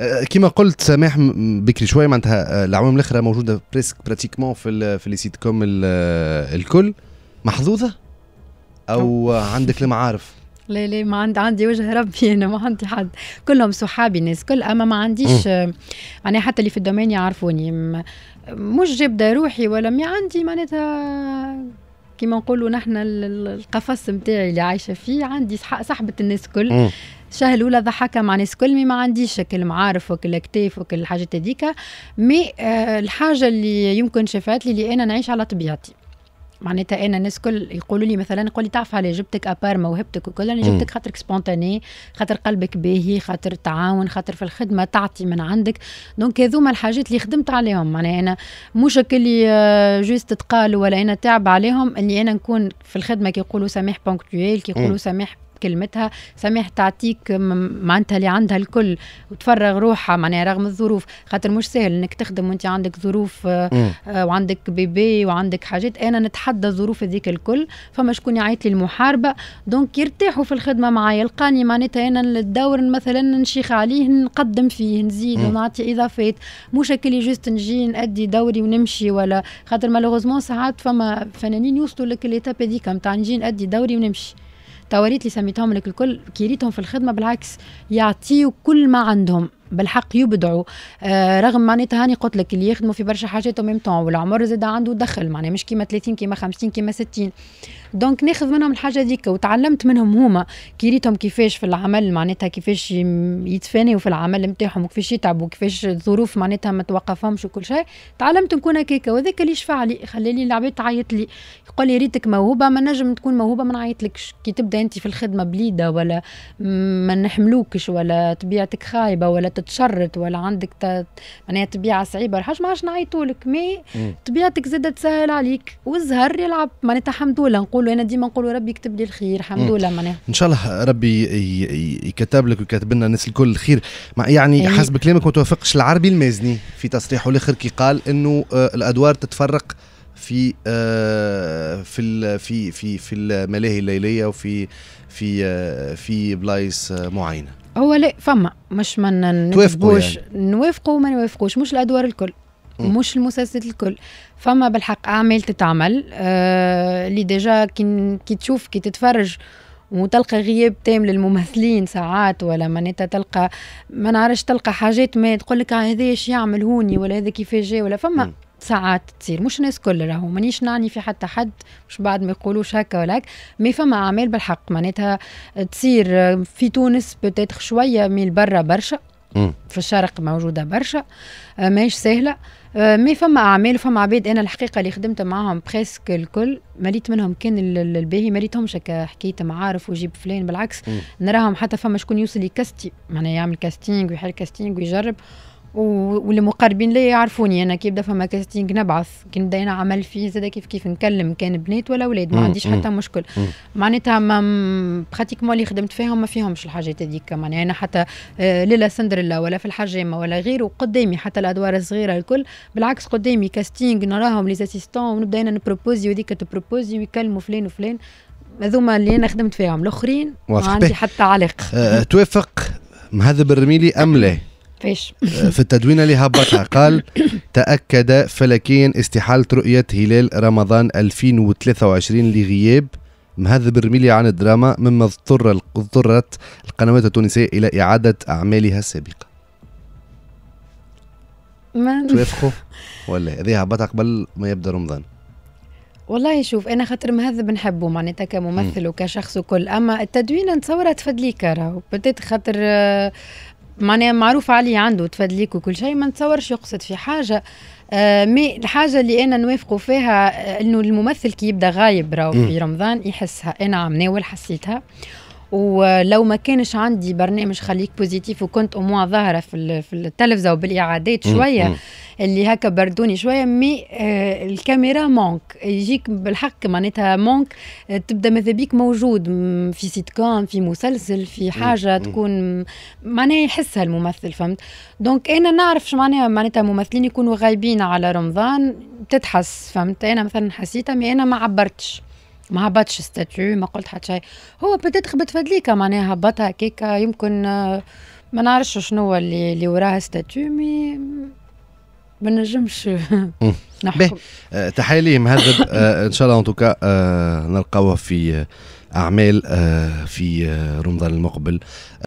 آه، كما قلت سامح بكري شويه معناتها آه، العوام الاخرى موجوده بريسك براتيكمون في في لي سيت كوم الكل محظوظه او عندك المعارف لا لا ما عندي عندي وجه ربي انا ما عندي حد كلهم صحابي الناس كل اما ما عنديش آه، معناها حتى اللي في الدومين يعرفوني مش جابده روحي ولا ما عندي معناتها كيما نقولوا نحن القفص نتاعي اللي عايشه فيه عندي صحبه الناس كل الشهر الاولى ضحكه مع ناس كل مي ما عنديش كل معارف وكل كتاف وكل الحاجات هذيك مي آه، الحاجه اللي يمكن شفعت لي اللي انا نعيش على طبيعتي معناتها انا الناس كل يقولوا لي مثلا يقول لي تعرف على جبتك ابار موهبتك وكل انا جبتك خاطرك سبونتاني خاطر قلبك باهي خاطر تعاون خاطر في الخدمه تعطي من عندك دونك هذوما الحاجات اللي خدمت عليهم معناها انا مش اللي آه، جوست تقال ولا انا تعب عليهم اللي انا نكون في الخدمه كي يقولوا سماح بونكتويل كي يقولوا سماح بكلمتها سماح تعطيك معناتها اللي عندها الكل وتفرغ روحها معناها رغم الظروف خاطر مش سهل انك تخدم وانت عندك ظروف آه, آه، وعندك بيبي وعندك حاجات انا نتحدى الظروف هذيك الكل فما شكون يعيط لي المحاربه دونك يرتاحوا في الخدمه معايا يلقاني معناتها انا الدور مثلا نشيخ عليه نقدم فيه نزيد ونعطي اضافات مش اللي جوست نجي نادي دوري ونمشي ولا خاطر مالوغوزمون ساعات فما فنانين يوصلوا لك ليتاب هذيك نتاع نجي نادي دوري ونمشي التواريت اللي سميتهم لك الكل كي ريتهم في الخدمه بالعكس يعطيوا كل ما عندهم بالحق يبدعوا آه رغم معناتها هاني قلت لك اللي يخدموا في برشا حاجات ميم طون والعمر زاد عنده دخل معناها مش كيما 30 كيما 50 كيما 60 دونك ناخذ منهم الحاجه ذيك وتعلمت منهم هما كي ريتهم كيفاش في العمل معناتها كيفاش يتفانيوا في العمل نتاعهم وكيفاش يتعبوا وكيفاش الظروف معناتها ما توقفهمش وكل شيء تعلمت نكون هكاك وذاك اللي شفع لي خلى لي العباد تعيط لي يقول لي ريتك موهوبه ما نجم تكون موهوبه ما نعيطلكش كي تبدا انت في الخدمه بليده ولا ما نحملوكش ولا طبيعتك خايبه ولا تتشرط ولا عندك ت... معناها طبيعه صعيبه الحاج ما عادش نعيطوا لك مي طبيعتك زاد تسهل عليك والزهر يلعب معناتها الحمد لله نقولوا انا ديما نقولوا ربي يكتب لي الخير الحمد لله معناها ان شاء الله ربي يكتب لك ويكتب لنا الناس الكل الخير يعني أيه. حسب كلامك ما توافقش العربي المازني في تصريحه الاخر كي قال انه آه، الادوار تتفرق في آه، في في في في الملاهي الليليه وفي في آه، في بلايص معينه هو لا فما مش ما يعني. نوافقوش يعني. نوافقوا وما نوافقوش مش الادوار الكل م. مش المسلسلات الكل فما بالحق اعمال تتعمل آه اللي ديجا كي كي تشوف كي تتفرج وتلقى غياب تام للممثلين ساعات ولا معناتها تلقى ما نعرفش تلقى حاجات ما تقول لك هذا ايش يعمل هوني ولا هذا كيفاش جاي ولا فما م. ساعات تصير مش الناس كل راهو مانيش نعني في حتى حد مش بعد ما يقولوش هكا ولا هكا مي فما اعمال بالحق معناتها تصير في تونس بتاتخ شويه من برا برشا في الشرق موجوده برشا آه، ماهيش سهله آه، مي فما اعمال فما عباد انا الحقيقه اللي خدمت معاهم بريسك الكل مليت منهم كان الباهي مليتهمش هكا حكيت معارف وجيب فلان بالعكس نراهم حتى فما شكون يوصل يكستي معناها يعمل كاستينغ ويحل كاستينغ ويجرب والمقربين لي يعرفوني انا كي يبدا فما كاستينغ نبعث كي نبدا عمل فيه زاد كيف كيف نكلم كان بنات ولا اولاد ما عنديش حتى مشكل معناتها ما براتيكمون اللي خدمت فيهم ما فيهمش الحاجات هذيك معناها انا حتى آه، ليلا سندريلا ولا في الحجامه ولا غيره قدامي حتى الادوار الصغيره الكل بالعكس قدامي كاستينغ نراهم لي اسيستون ونبدا نبروبوزي وذيك تبروبوزي ويكلموا فلان وفلان هذوما اللي انا خدمت فيهم الاخرين ما عندي حتى علاقه آه، توافق مهذب الرميلي ام لا؟ ايش آه، في التدوينه اللي هبطها قال تاكد فلكيا استحاله رؤيه هلال رمضان 2023 لغياب مهذب الرميلي عن الدراما مما اضطر اضطرت القنوات التونسيه الى اعاده اعمالها السابقه ما توافقوا ولا هذه هبطها قبل ما يبدا رمضان والله شوف انا خاطر مهذب نحبه معناتها كممثل وكشخص وكل اما التدوينه نتصورها تفدليك راهو خاطر آه، معناها معروف علي عنده تفدليك وكل شيء ما نتصورش يقصد في حاجه آه مي الحاجه اللي انا نوافق فيها آه، انه الممثل كي يبدا غايب راهو في رمضان يحسها انا عم ناول حسيتها ولو ما كانش عندي برنامج خليك بوزيتيف وكنت اموا ظاهره في في التلفزه وبالاعادات شويه اللي هكا بردوني شويه مي آه الكاميرا مونك يجيك بالحق معناتها مونك آه، تبدا ماذا بيك موجود في سيت كوم في مسلسل في حاجه تكون معناها يحسها الممثل فهمت دونك انا نعرف شو معناها معناتها ممثلين يكونوا غايبين على رمضان تتحس فهمت انا مثلا حسيتها مي انا ما عبرتش ما هبطش ستاتيو ما قلت حتى شيء هو بدات خبط فدليكا معناها هبطها كيكا يمكن آه، ما نعرفش شنو اللي اللي وراها ستاتيو مي ما نجمش نحكم آه تحيه ليه مهدد آه ان شاء الله انتوكا آه نلقاوه في آه، اعمال آه، في رمضان المقبل